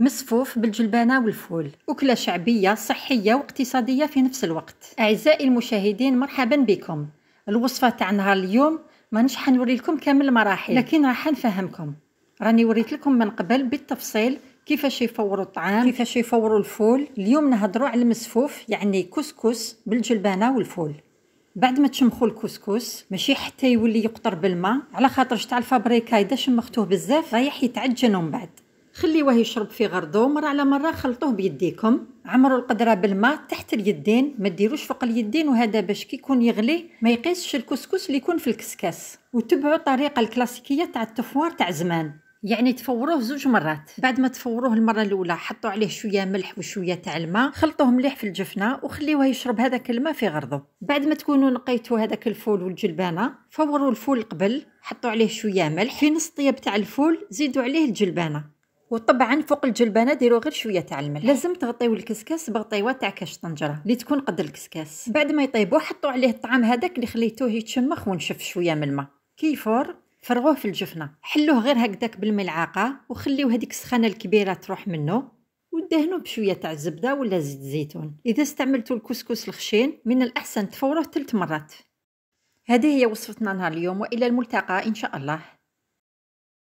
مصفوف بالجلبانه والفول اكله شعبيه صحيه واقتصاديه في نفس الوقت اعزائي المشاهدين مرحبا بكم الوصفه تاع نهار اليوم مانيش حنوري لكم كامل المراحل لكن راح نفهمكم راني وريت لكم من قبل بالتفصيل كيفاش يفوروا الطعام كيفاش يفوروا الفول اليوم نهضروا على المسفوف يعني كسكس بالجلبانه والفول بعد ما تشمخوا الكسكس ماشي حتى يولي يقطر بالماء على خاطر تاع الفابريكا اذا شمختوه بزاف رايح يتعجن من بعد خليوه يشرب في غرضو مرة على مرة خلطوه بيديكم عمروا القدرة بالماء تحت اليدين ما ديروش فوق اليدين وهذا باش كيكون يغلي ما يقيسش الكسكس اللي يكون في الكسكاس وتبعوا الطريقة الكلاسيكية تاع التفوار تاع زمان يعني تفوروه زوج مرات بعد ما تفوروه المره الاولى حطوا عليه شويه ملح وشويه تاع الماء خلطوه مليح في الجفنه وخليوه يشرب هذاك الماء في غرضه بعد ما تكونوا نقيتوا هذاك الفول والجلبانه فوروا الفول قبل حطوا عليه شويه ملح في نص طياب تاع الفول زيدوا عليه الجلبانه وطبعا فوق الجلبانه ديروا غير شويه تاع الملح لازم تغطيو الكسكس بغطيوه تاع كاش طنجره اللي تكون قد الكسكس بعد ما يطيبوا حطوا عليه الطعام هذاك اللي خليتوه يتشمخ ونشف شويه من الماء كيفور فرغوه في الجفنه حلوه غير هكذاك بالملعقه وخليو هذيك السخانه الكبيره تروح منه ودهنوا بشويه تاع الزبده ولا زيت الزيتون اذا استعملتوا الكسكس الخشين من الاحسن تفوروه ثلاث مرات هذه هي وصفتنا نهار اليوم والى الملتقى ان شاء الله